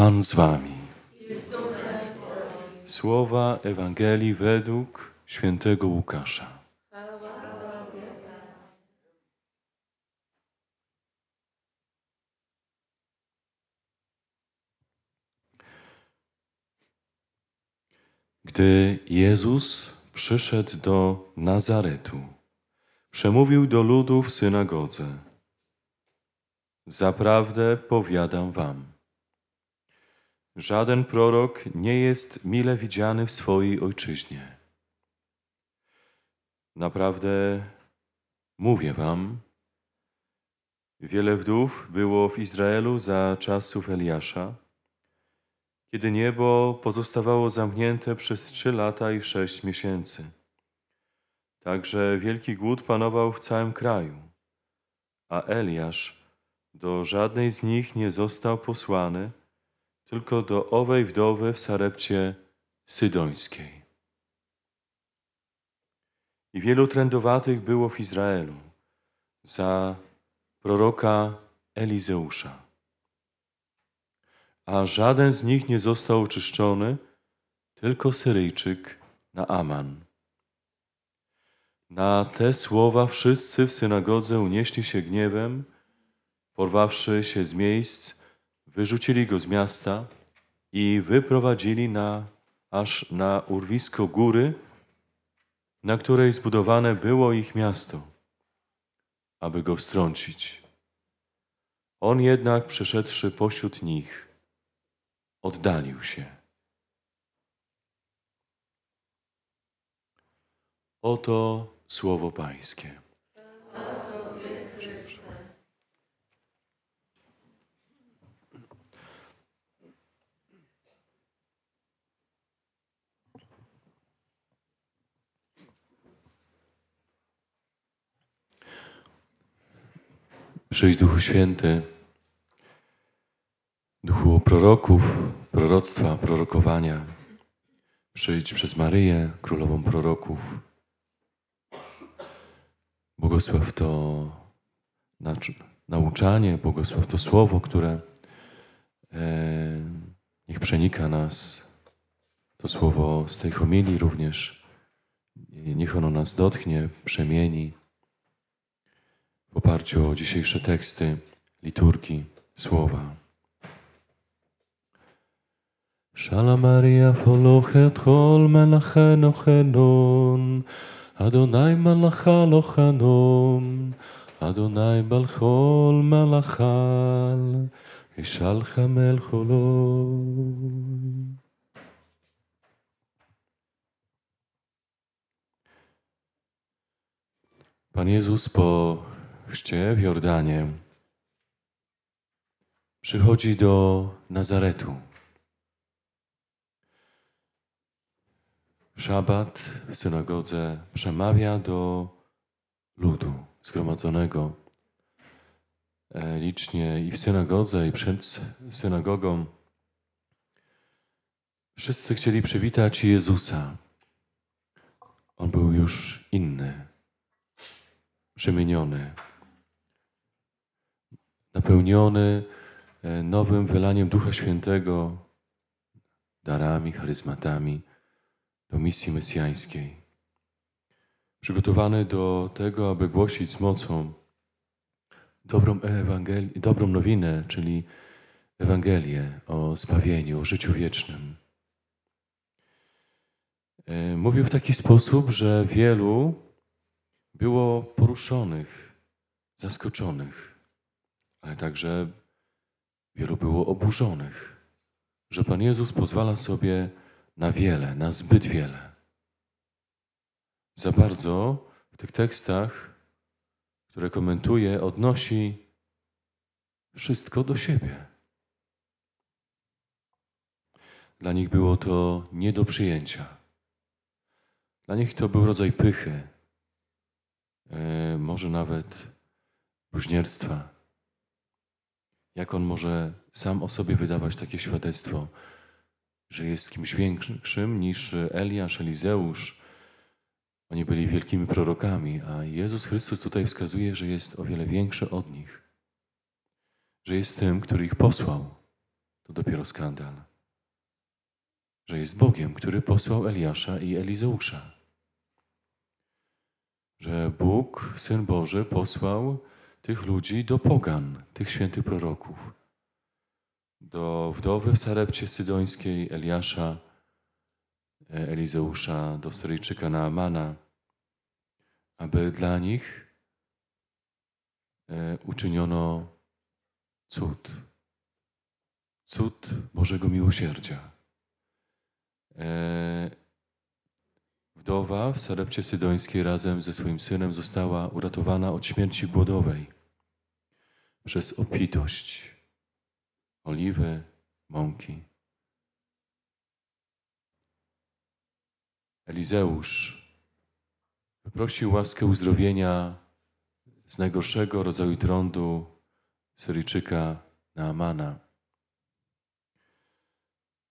Pan z wami. Słowa Ewangelii według świętego Łukasza. Gdy Jezus przyszedł do Nazaretu, przemówił do ludu w synagodze. Zaprawdę powiadam wam – Żaden prorok nie jest mile widziany w swojej ojczyźnie. Naprawdę mówię wam, wiele wdów było w Izraelu za czasów Eliasza, kiedy niebo pozostawało zamknięte przez trzy lata i sześć miesięcy. Także wielki głód panował w całym kraju, a Eliasz do żadnej z nich nie został posłany, tylko do owej wdowy w Sarepcie Sydońskiej. I wielu trędowatych było w Izraelu za proroka Elizeusza. A żaden z nich nie został oczyszczony, tylko Syryjczyk Aman. Na te słowa wszyscy w synagodze unieśli się gniewem, porwawszy się z miejsc, Wyrzucili go z miasta i wyprowadzili na, aż na urwisko góry, na której zbudowane było ich miasto, aby go wstrącić. On jednak, przeszedłszy pośród nich, oddalił się. Oto słowo Pańskie. Przyjdź Duchu Święty, Duchu proroków, proroctwa, prorokowania. Przyjdź przez Maryję, Królową Proroków. Błogosław to nauczanie, błogosław to słowo, które e, niech przenika nas. To słowo z tej homilii również. Niech ono nas dotknie, przemieni oparciu o dzisiejsze teksty, liturgi, słowa. Shalom Maria folochet chol melacheno Adonai melacha lochanon, Adonai balchol melachal, Ishal chamel choloi. Pan Jezus po chrzcie w Jordanie przychodzi do Nazaretu. W szabat w synagodze przemawia do ludu zgromadzonego e, licznie i w synagodze, i przed synagogą. Wszyscy chcieli przywitać Jezusa. On był już inny, przemieniony napełniony e, nowym wylaniem Ducha Świętego, darami, charyzmatami do misji mesjańskiej. Przygotowany do tego, aby głosić z mocą dobrą, dobrą nowinę, czyli Ewangelię o zbawieniu, o życiu wiecznym. E, mówił w taki sposób, że wielu było poruszonych, zaskoczonych ale także wielu było oburzonych, że Pan Jezus pozwala sobie na wiele, na zbyt wiele. Za bardzo w tych tekstach, które komentuje, odnosi wszystko do siebie. Dla nich było to nie do przyjęcia. Dla nich to był rodzaj pychy, e, może nawet bluźnierstwa. Jak on może sam o sobie wydawać takie świadectwo, że jest kimś większym niż Eliasz, Elizeusz? Oni byli wielkimi prorokami, a Jezus Chrystus tutaj wskazuje, że jest o wiele większy od nich, że jest tym, który ich posłał. To dopiero skandal. Że jest Bogiem, który posłał Eliasza i Elizeusza. Że Bóg, Syn Boży, posłał tych ludzi do pogan, tych świętych proroków. Do wdowy w Sarepcie Sydońskiej, Eliasza, e, Elizeusza, do Syryjczyka Naamana, aby dla nich e, uczyniono cud. Cud Bożego Miłosierdzia. E, Wdowa w Sarepcie Sydońskiej razem ze swoim synem została uratowana od śmierci głodowej przez opitość oliwy, mąki. Elizeusz wyprosił łaskę uzdrowienia z najgorszego rodzaju trądu Syryjczyka Naamana.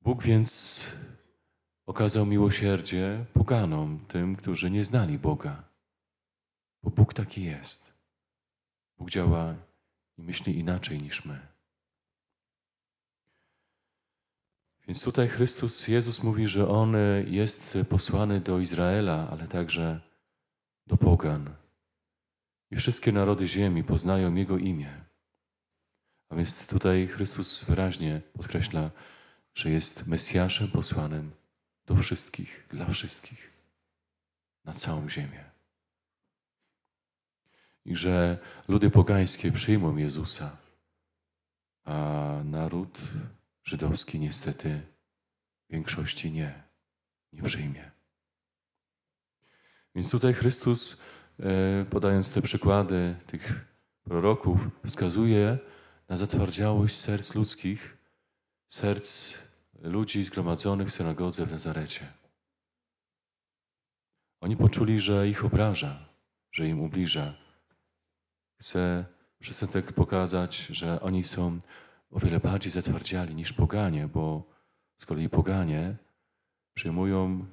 Bóg więc okazał miłosierdzie poganom, tym, którzy nie znali Boga. Bo Bóg taki jest. Bóg działa i myśli inaczej niż my. Więc tutaj Chrystus, Jezus mówi, że On e, jest posłany do Izraela, ale także do pogan. I wszystkie narody ziemi poznają Jego imię. A więc tutaj Chrystus wyraźnie podkreśla, że jest Mesjaszem posłanym do wszystkich, dla wszystkich, na całą ziemię. I że ludy pogańskie przyjmą Jezusa, a naród żydowski niestety w większości nie, nie przyjmie. Więc tutaj Chrystus, e, podając te przykłady tych proroków, wskazuje na zatwardziałość serc ludzkich, serc ludzi zgromadzonych w synagodze w Nazarecie. Oni poczuli, że ich obraża, że im ubliża. Chcę przez ten tekst pokazać, że oni są o wiele bardziej zatwardziali niż poganie, bo z kolei poganie przyjmują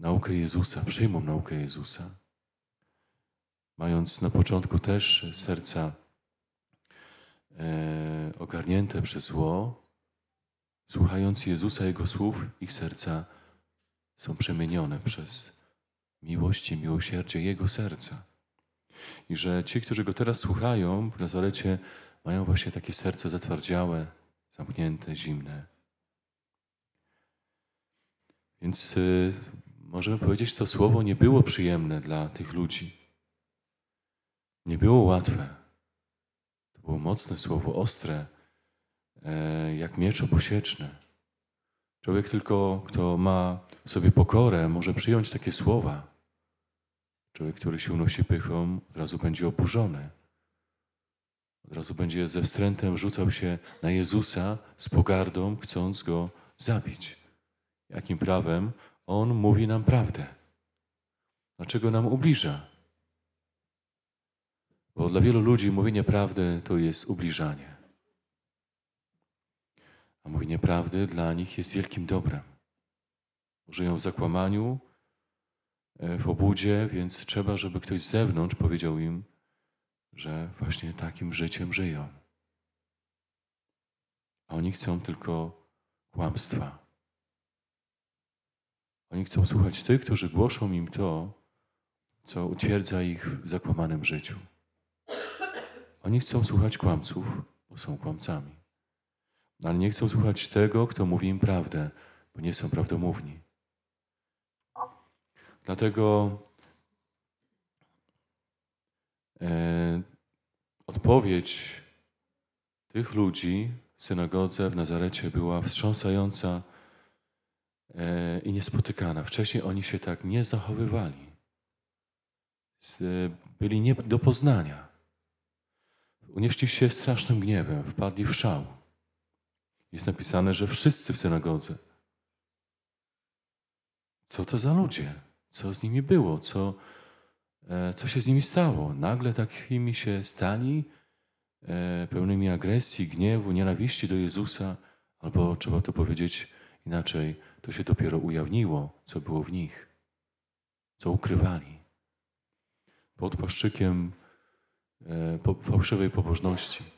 naukę Jezusa, przyjmą naukę Jezusa. Mając na początku też serca e, ogarnięte przez zło, Słuchając Jezusa, Jego słów, ich serca są przemienione przez miłość i miłosierdzie Jego serca. I że ci, którzy Go teraz słuchają w Nazarecie, mają właśnie takie serce zatwardziałe, zamknięte, zimne. Więc y, możemy powiedzieć, to słowo nie było przyjemne dla tych ludzi. Nie było łatwe. To było mocne słowo, ostre E, jak miecz obosieczny. Człowiek tylko, kto ma sobie pokorę, może przyjąć takie słowa. Człowiek, który się unosi pychą, od razu będzie oburzony. Od razu będzie ze wstrętem rzucał się na Jezusa z pogardą, chcąc go zabić. Jakim prawem on mówi nam prawdę? Dlaczego nam ubliża? Bo dla wielu ludzi mówienie prawdy to jest ubliżanie a mówienie prawdy dla nich jest wielkim dobrem. Żyją w zakłamaniu, e, w obudzie, więc trzeba, żeby ktoś z zewnątrz powiedział im, że właśnie takim życiem żyją. A oni chcą tylko kłamstwa. Oni chcą słuchać tych, którzy głoszą im to, co utwierdza ich w zakłamanym życiu. Oni chcą słuchać kłamców, bo są kłamcami. No, ale nie chcą słuchać tego, kto mówi im prawdę, bo nie są prawdomówni. Dlatego e, odpowiedź tych ludzi w synagodze w Nazarecie była wstrząsająca e, i niespotykana. Wcześniej oni się tak nie zachowywali. Z, e, byli nie do poznania. Unieśli się strasznym gniewem, wpadli w szał. Jest napisane, że wszyscy w synagodze. Co to za ludzie? Co z nimi było? Co, e, co się z nimi stało? Nagle takimi się stali, e, pełnymi agresji, gniewu, nienawiści do Jezusa, albo trzeba to powiedzieć inaczej, to się dopiero ujawniło, co było w nich, co ukrywali. Pod płaszczykiem e, fałszywej pobożności.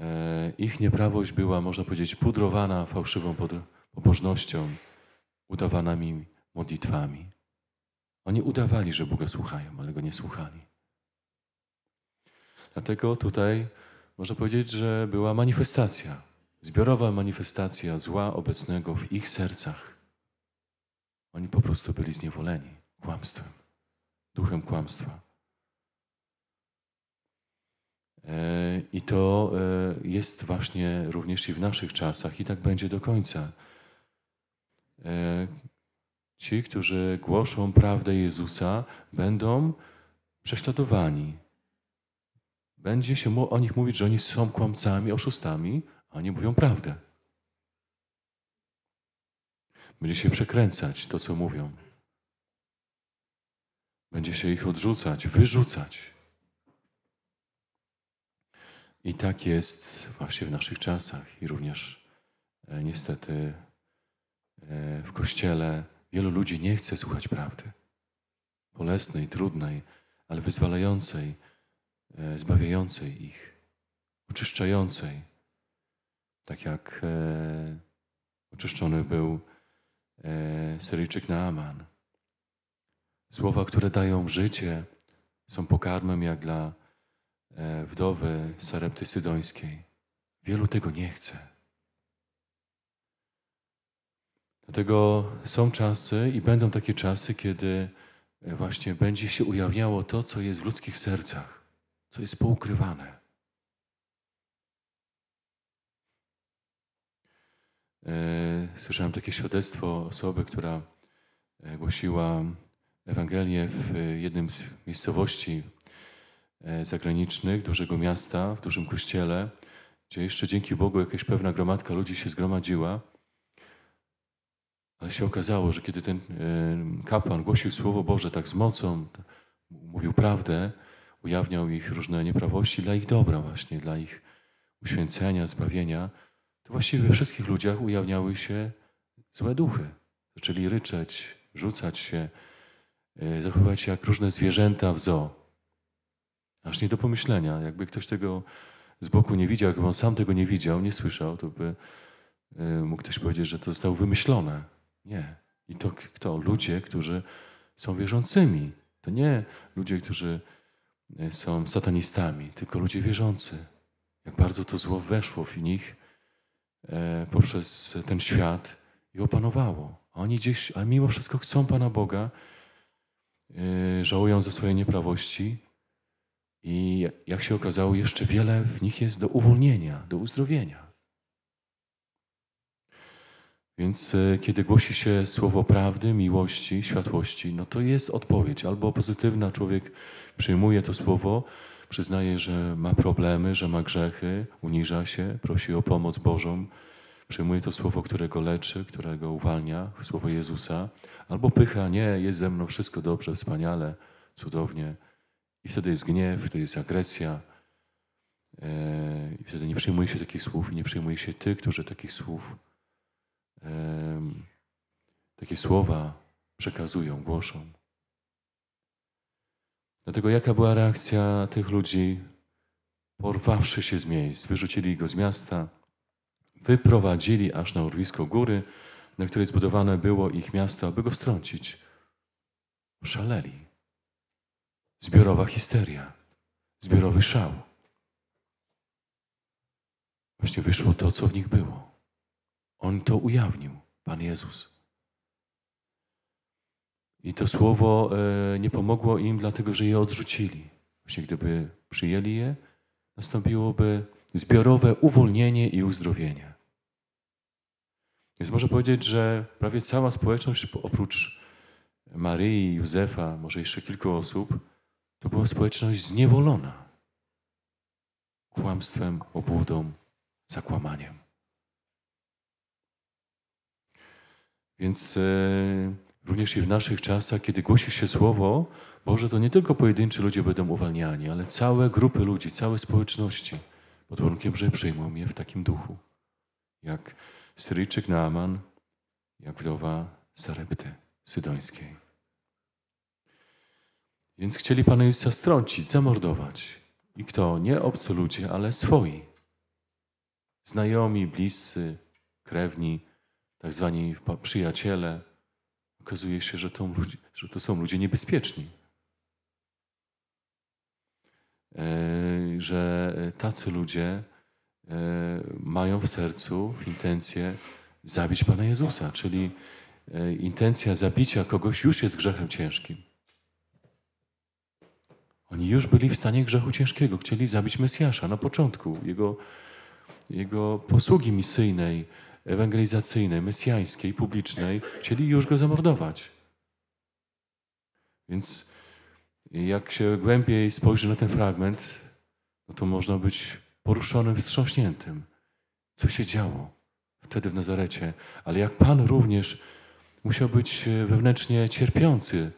E, ich nieprawość była, można powiedzieć, pudrowana fałszywą pobożnością, udawanymi modlitwami. Oni udawali, że Boga słuchają, ale Go nie słuchali. Dlatego tutaj można powiedzieć, że była manifestacja, zbiorowa manifestacja zła obecnego w ich sercach. Oni po prostu byli zniewoleni kłamstwem, duchem kłamstwa. E, I to e, jest właśnie również i w naszych czasach, i tak będzie do końca. E, ci, którzy głoszą prawdę Jezusa, będą prześladowani. Będzie się o nich mówić, że oni są kłamcami, oszustami, a oni mówią prawdę. Będzie się przekręcać to, co mówią. Będzie się ich odrzucać, wyrzucać. I tak jest właśnie w naszych czasach i również e, niestety e, w kościele wielu ludzi nie chce słuchać prawdy. Bolesnej, trudnej, ale wyzwalającej, e, zbawiającej ich, oczyszczającej. Tak jak oczyszczony był Syryjczyk Naaman. Słowa, które dają życie, są pokarmem jak dla E, wdowy Sarepty Sydońskiej. Wielu tego nie chce. Dlatego są czasy i będą takie czasy, kiedy e, właśnie będzie się ujawniało to, co jest w ludzkich sercach, co jest poukrywane. E, słyszałem takie świadectwo osoby, która głosiła Ewangelię w jednym z miejscowości E, zagranicznych, dużego miasta, w dużym kościele, gdzie jeszcze dzięki Bogu jakaś pewna gromadka ludzi się zgromadziła. Ale się okazało, że kiedy ten e, kapłan głosił Słowo Boże tak z mocą, mówił prawdę, ujawniał ich różne nieprawości dla ich dobra właśnie, dla ich uświęcenia, zbawienia, to właściwie we wszystkich ludziach ujawniały się złe duchy. Zaczęli ryczeć, rzucać się, e, zachowywać się jak różne zwierzęta w zoo. Aż nie do pomyślenia. Jakby ktoś tego z boku nie widział, jakby on sam tego nie widział, nie słyszał, to by y, mógł ktoś powiedzieć, że to zostało wymyślone. Nie. I to kto? Ludzie, którzy są wierzącymi. To nie ludzie, którzy y, są satanistami, tylko ludzie wierzący. Jak bardzo to zło weszło w nich e, poprzez ten świat i opanowało. A oni gdzieś, a mimo wszystko chcą Pana Boga, y, żałują za swoje nieprawości, i jak się okazało, jeszcze wiele w nich jest do uwolnienia, do uzdrowienia. Więc e, kiedy głosi się słowo prawdy, miłości, światłości, no to jest odpowiedź. Albo pozytywna, człowiek przyjmuje to słowo, przyznaje, że ma problemy, że ma grzechy, uniża się, prosi o pomoc Bożą, przyjmuje to słowo, które go leczy, które go uwalnia, słowo Jezusa, albo pycha, nie, jest ze mną wszystko dobrze, wspaniale, cudownie. I wtedy jest gniew, wtedy jest agresja. E, I wtedy nie przyjmuje się takich słów i nie przyjmuje się tych, którzy takich słów, takie słowa przekazują, głoszą. Dlatego jaka była reakcja tych ludzi, porwawszy się z miejsc? Wyrzucili go z miasta, wyprowadzili aż na urwisko góry, na której zbudowane było ich miasto, aby go strącić. Szaleli. Zbiorowa histeria, zbiorowy szał. Właśnie wyszło to, co w nich było. On to ujawnił, Pan Jezus. I to słowo e, nie pomogło im, dlatego że je odrzucili. Właśnie gdyby przyjęli je, nastąpiłoby zbiorowe uwolnienie i uzdrowienie. Więc można powiedzieć, że prawie cała społeczność, oprócz Maryi, Józefa, może jeszcze kilku osób, była społeczność zniewolona kłamstwem, obłudą, zakłamaniem. Więc e, również i w naszych czasach, kiedy głosi się słowo Boże, to nie tylko pojedynczy ludzie będą uwalniani, ale całe grupy ludzi, całe społeczności pod warunkiem, że przyjmą je w takim duchu. Jak Syryjczyk Naaman, jak wdowa Sarepty Sydońskiej. Więc chcieli Pana Jezusa strącić, zamordować. I kto? Nie obcy ludzie, ale swoi. Znajomi, bliscy, krewni, tak zwani przyjaciele. Okazuje się, że to, że to są ludzie niebezpieczni. E, że tacy ludzie e, mają w sercu intencję zabić Pana Jezusa, czyli e, intencja zabicia kogoś już jest grzechem ciężkim. Oni już byli w stanie grzechu ciężkiego, chcieli zabić Mesjasza na początku, jego, jego posługi misyjnej, ewangelizacyjnej, mesjańskiej, publicznej, chcieli już go zamordować. Więc jak się głębiej spojrzy na ten fragment, no to można być poruszonym, wstrząśniętym. Co się działo wtedy w Nazarecie? Ale jak Pan również musiał być wewnętrznie cierpiący,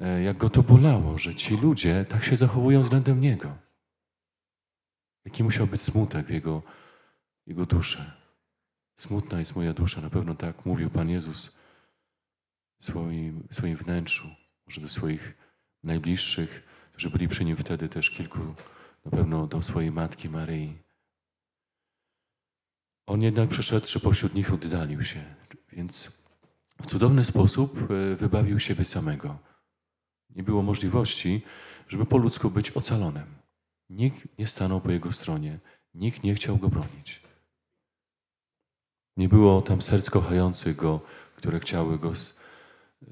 E, jak go to bolało, że ci ludzie tak się zachowują względem niego. Jaki musiał być smutek w jego, jego duszy. Smutna jest moja dusza, na pewno tak mówił Pan Jezus w swoim, w swoim wnętrzu, może do swoich najbliższych, którzy byli przy nim wtedy też kilku, na pewno do swojej matki Maryi. On jednak przeszedłszy pośród nich oddalił się, więc w cudowny sposób e, wybawił siebie samego nie było możliwości, żeby po ludzku być ocalonym. Nikt nie stanął po jego stronie, nikt nie chciał go bronić. Nie było tam serc kochających go, które chciały go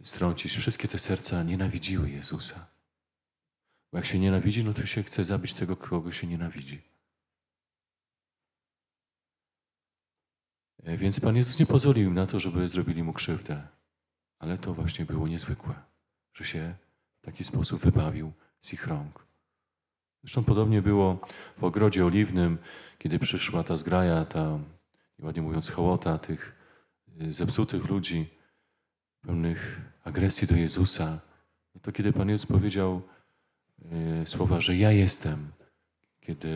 strącić. Wszystkie te serca nienawidziły Jezusa. Bo jak się nienawidzi, no to się chce zabić tego, kogo się nienawidzi. E, więc Pan Jezus nie pozwolił im na to, żeby zrobili mu krzywdę. Ale to właśnie było niezwykłe, że się taki sposób wybawił z ich rąk. Zresztą podobnie było w ogrodzie oliwnym, kiedy przyszła ta zgraja, ta, ładnie mówiąc, hołota tych y, zepsutych ludzi, pełnych agresji do Jezusa. No to kiedy Pan Jezus powiedział y, słowa, że ja jestem, kiedy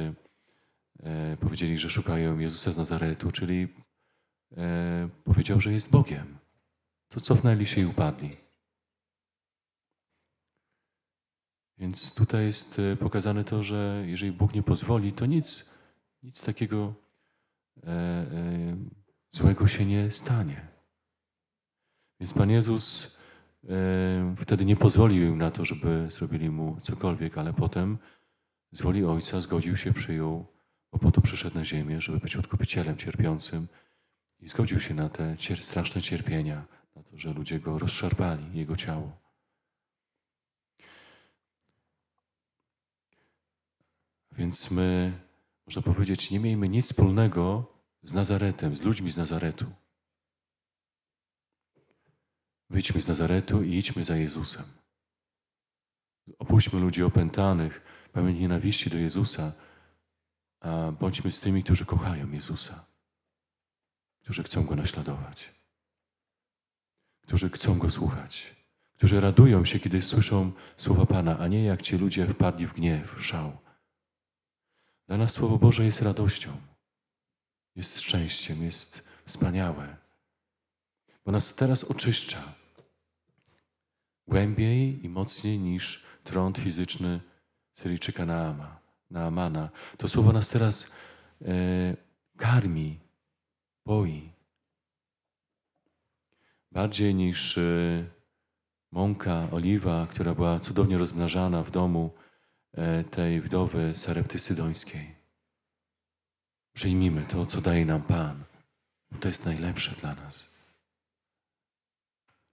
y, powiedzieli, że szukają Jezusa z Nazaretu, czyli powiedział, że jest Bogiem, to cofnęli się i upadli. Więc tutaj jest e, pokazane to, że jeżeli Bóg nie pozwoli, to nic, nic takiego e, e, złego się nie stanie. Więc Pan Jezus e, wtedy nie pozwolił im na to, żeby zrobili mu cokolwiek, ale potem z woli Ojca zgodził się, przyjął, bo po to przyszedł na ziemię, żeby być odkupicielem cierpiącym i zgodził się na te cier straszne cierpienia, na to, że ludzie go rozszarpali, jego ciało. Więc my, można powiedzieć, nie miejmy nic wspólnego z Nazaretem, z ludźmi z Nazaretu. Wyjdźmy z Nazaretu i idźmy za Jezusem. Opuśćmy ludzi opętanych, pełni nienawiści do Jezusa, a bądźmy z tymi, którzy kochają Jezusa, którzy chcą Go naśladować, którzy chcą Go słuchać, którzy radują się, kiedy słyszą słowa Pana, a nie jak ci ludzie wpadli w gniew, w szał dla nas Słowo Boże jest radością, jest szczęściem, jest wspaniałe, bo nas teraz oczyszcza głębiej i mocniej niż trąd fizyczny Syryjczyka Naama, Naamana. To Słowo nas teraz e, karmi, boi. Bardziej niż e, mąka, oliwa, która była cudownie rozmnażana w domu, E, tej wdowy Sarepty Sydońskiej. Przyjmijmy to, co daje nam Pan, bo to jest najlepsze dla nas.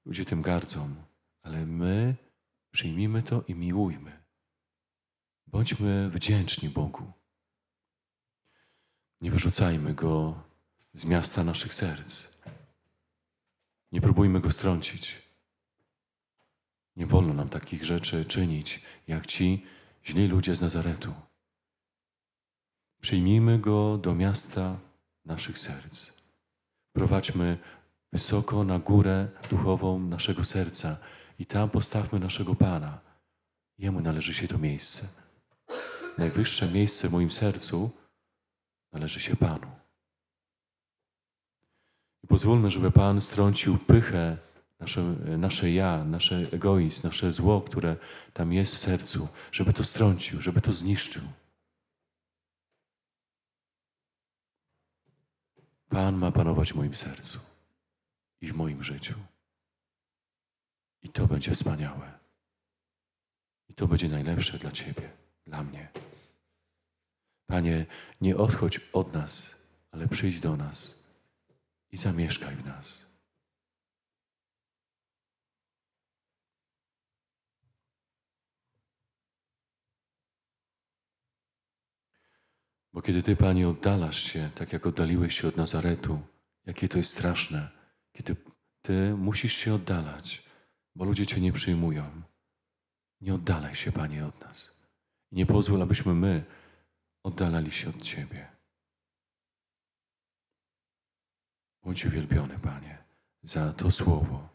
Ludzie tym gardzą, ale my przyjmijmy to i miłujmy. Bądźmy wdzięczni Bogu. Nie wyrzucajmy Go z miasta naszych serc. Nie próbujmy Go strącić. Nie wolno nam takich rzeczy czynić, jak ci, źli ludzie z Nazaretu. Przyjmijmy go do miasta naszych serc. Prowadźmy wysoko na górę duchową naszego serca i tam postawmy naszego Pana. Jemu należy się to miejsce. Najwyższe miejsce w moim sercu należy się Panu. I pozwólmy, żeby Pan strącił pychę nasze, nasze ja, nasze egoizm, nasze zło, które tam jest w sercu, żeby to strącił, żeby to zniszczył. Pan ma panować w moim sercu i w moim życiu. I to będzie wspaniałe. I to będzie najlepsze dla Ciebie, dla mnie. Panie, nie odchodź od nas, ale przyjdź do nas i zamieszkaj w nas. Bo kiedy Ty, Panie, oddalasz się, tak jak oddaliłeś się od Nazaretu, jakie to jest straszne, kiedy Ty musisz się oddalać, bo ludzie Cię nie przyjmują. Nie oddalaj się, Panie, od nas. I nie pozwól, abyśmy my oddalali się od Ciebie. Bądź uwielbiony, Panie, za to słowo,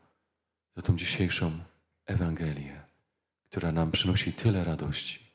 za tą dzisiejszą Ewangelię, która nam przynosi tyle radości.